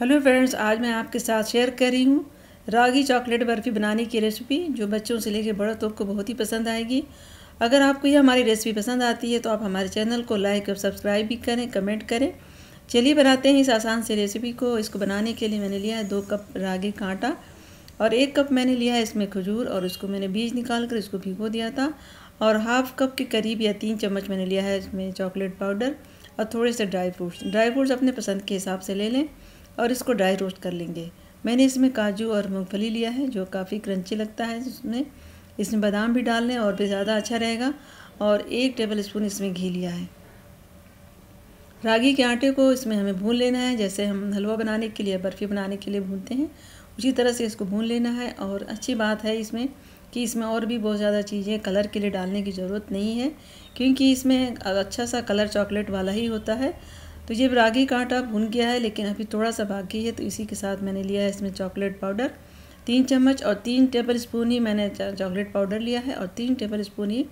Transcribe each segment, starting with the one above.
hello friends आज मैं आपके साथ शेयर कर रही हूँ रागी चॉकलेट बर्फ़ी बनाने की रेसिपी जो बच्चों से लेकर बड़ों तक को बहुत ही पसंद आएगी अगर आपको यह हमारी रेसिपी पसंद आती है तो आप हमारे चैनल को लाइक और सब्सक्राइब भी करें कमेंट करें चलिए बनाते हैं इस आसान से रेसिपी को इसको बनाने के लिए मैंने लिया है दो कप रागी का आटा और एक कप मैंने लिया है इसमें खजूर और इसको मैंने बीज निकाल कर इसको भिगो दिया था और हाफ कप के करीब या तीन चम्मच मैंने लिया है इसमें चॉकलेट पाउडर और थोड़े से ड्राई फ्रूट्स ड्राई फ्रूट्स अपने पसंद के हिसाब से ले लें और इसको ड्राई रोस्ट कर लेंगे मैंने इसमें काजू और मूँगफली लिया है जो काफ़ी क्रंची लगता है उसमें इसमें बादाम भी डाल लें और भी ज़्यादा अच्छा रहेगा और एक टेबल स्पून इसमें घी लिया है रागी के आटे को इसमें हमें भून लेना है जैसे हम हलवा बनाने के लिए बर्फ़ी बनाने के लिए भूनते हैं उसी तरह से इसको भून लेना है और अच्छी बात है इसमें कि इसमें और भी बहुत ज़्यादा चीज़ें कलर के लिए डालने की ज़रूरत नहीं है क्योंकि इसमें अच्छा सा कलर चॉकलेट वाला ही होता है तो ये रागी का आटा भुन गया है लेकिन अभी थोड़ा सा बाकी है तो इसी के साथ मैंने लिया है इसमें चॉकलेट पाउडर तीन चम्मच और तीन टेबल स्पून ही मैंने चॉकलेट पाउडर लिया है और तीन टेबल स्पून ही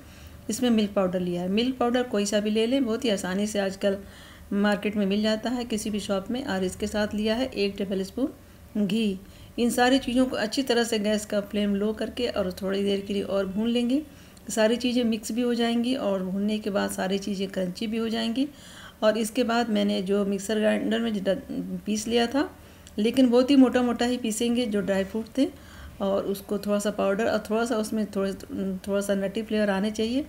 इसमें मिल्क पाउडर लिया है मिल्क पाउडर कोई सा भी ले लें बहुत ही आसानी से आजकल मार्केट में मिल जाता है किसी भी शॉप में और इसके साथ लिया है एक टेबल स्पून घी इन सारी चीज़ों को अच्छी तरह से गैस का फ्लेम लो करके और थोड़ी देर के लिए और भून लेंगे सारी चीज़ें मिक्स भी हो जाएंगी और भूनने के बाद सारी चीज़ें क्रंची भी हो जाएंगी और इसके बाद मैंने जो मिक्सर ग्राइंडर में पीस लिया था लेकिन बहुत ही मोटा मोटा ही पीसेंगे जो ड्राई फ्रूट थे और उसको थोड़ा सा पाउडर और थोड़ा सा उसमें थोड़े थोड़ा सा नटी फ्लेवर आने चाहिए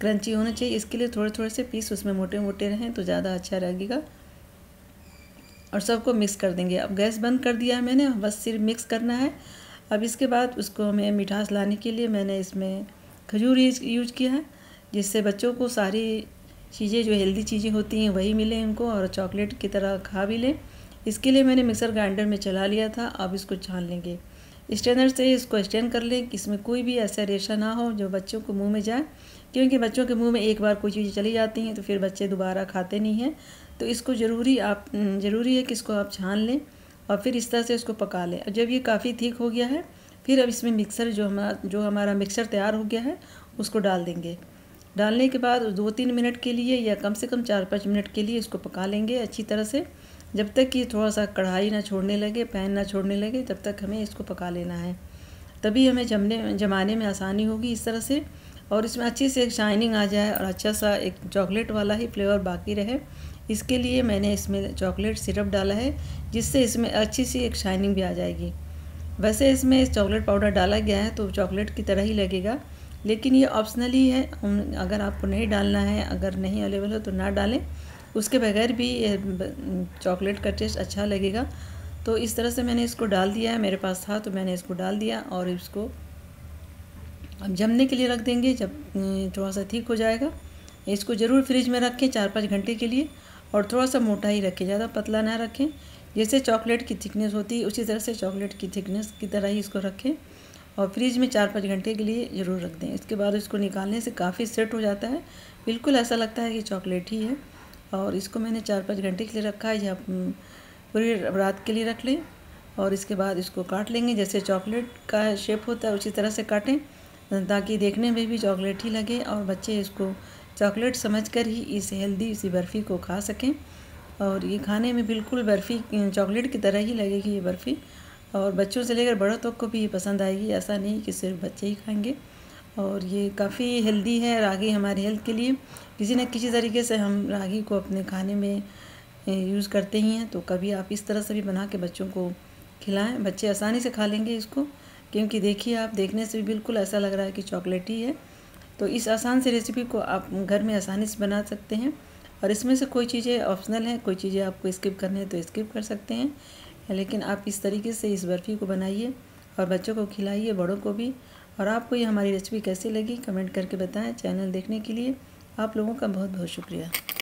क्रंची होना चाहिए इसके लिए थोड़े थोड़े से पीस उसमें मोटे मोटे रहें तो ज़्यादा अच्छा रहेगा और सबको मिक्स कर देंगे अब गैस बंद कर दिया है मैंने बस सिर्फ मिक्स करना है अब इसके बाद उसको हमें मिठास लाने के लिए मैंने इसमें खजूर यूज किया है जिससे बच्चों को सारी चीज़ें जो हेल्दी चीज़ें होती हैं वही मिलें उनको और चॉकलेट की तरह खा भी लें इसके लिए मैंने मिक्सर ग्राइंडर में चला लिया था अब इसको छान लेंगे स्टेनर से इसको स्टेन कर लें कि इसमें कोई भी ऐसा रेशा ना हो जो बच्चों को मुंह में जाए क्योंकि बच्चों के मुंह में एक बार कोई चीज़ें चली जाती हैं तो फिर बच्चे दोबारा खाते नहीं हैं तो इसको ज़रूरी आप हम्म, ज़रूरी है कि इसको आप छान लें और फिर इस तरह से इसको पका लें जब ये काफ़ी ठीक हो गया है फिर अब इसमें मिक्सर जो हमारा जो हमारा मिक्सर तैयार हो गया है उसको डाल देंगे डालने के बाद दो तीन मिनट के लिए या कम से कम चार पाँच मिनट के लिए इसको पका लेंगे अच्छी तरह से जब तक कि थोड़ा सा कढ़ाई ना छोड़ने लगे पैन ना छोड़ने लगे तब तक हमें इसको पका लेना है तभी हमें जमने जमाने में आसानी होगी इस तरह से और इसमें अच्छी से एक शाइनिंग आ जाए और अच्छा सा एक चॉकलेट वाला ही फ्लेवर बाकी रहे इसके लिए मैंने इसमें चॉकलेट सिरप डाला है जिससे इसमें अच्छी सी एक शाइनिंग भी आ जाएगी वैसे इसमें इस चॉकलेट पाउडर डाला गया है तो चॉकलेट की तरह ही लगेगा लेकिन ये ऑप्शनली है अगर आपको नहीं डालना है अगर नहीं अवेलेबल हो तो ना डालें उसके बगैर भी ये चॉकलेट का टेस्ट अच्छा लगेगा तो इस तरह से मैंने इसको डाल दिया है मेरे पास था तो मैंने इसको डाल दिया और इसको अब जमने के लिए रख देंगे जब थोड़ा सा ठीक हो जाएगा इसको ज़रूर फ्रिज में रखें चार पाँच घंटे के लिए और थोड़ा सा मोटा ही रखें ज़्यादा पतला ना रखें जैसे चॉकलेट की थिकनेस होती है उसी तरह से चॉकलेट की थिकनेस की तरह ही इसको रखें और फ्रिज में चार पाँच घंटे के लिए ज़रूर रख दें इसके बाद इसको निकालने से काफ़ी सेट हो जाता है बिल्कुल ऐसा लगता है कि चॉकलेट ही है और इसको मैंने चार पाँच घंटे के लिए रखा है या हम्म, पूरी रात के लिए रख लें और इसके बाद इसको काट लेंगे जैसे चॉकलेट का शेप होता है उसी तरह से काटें ताकि देखने में भी चॉकलेट ही लगे और बच्चे इसको चॉकलेट समझकर ही इस हेल्दी इसी बर्फ़ी को खा सकें और ये खाने में बिल्कुल बर्फ़ी चॉकलेट की तरह ही लगेगी ये बर्फ़ी और बच्चों से लेकर बड़ों तक को भी ये पसंद आएगी ऐसा नहीं कि सिर्फ बच्चे ही खाएंगे और ये काफ़ी हेल्दी है रागी हमारे हेल्थ के लिए किसी न किसी तरीके से हम रागी को अपने खाने में यूज़ करते ही हैं तो कभी आप इस तरह से भी बना के बच्चों को खिलाएं बच्चे आसानी से खा लेंगे इसको क्योंकि देखिए आप देखने से भी बिल्कुल ऐसा लग रहा है कि चॉकलेट ही है तो इस आसान सी रेसिपी को आप घर में आसानी से बना सकते हैं और इसमें से कोई चीज़ें ऑप्शनल हैं कोई चीज़ें आपको स्किप करनी है तो स्किप कर सकते हैं लेकिन आप इस तरीके से इस बर्फ़ी को बनाइए और बच्चों को खिलाइए बड़ों को भी और आपको ये हमारी रेसिपी कैसी लगी कमेंट करके बताएं चैनल देखने के लिए आप लोगों का बहुत बहुत शुक्रिया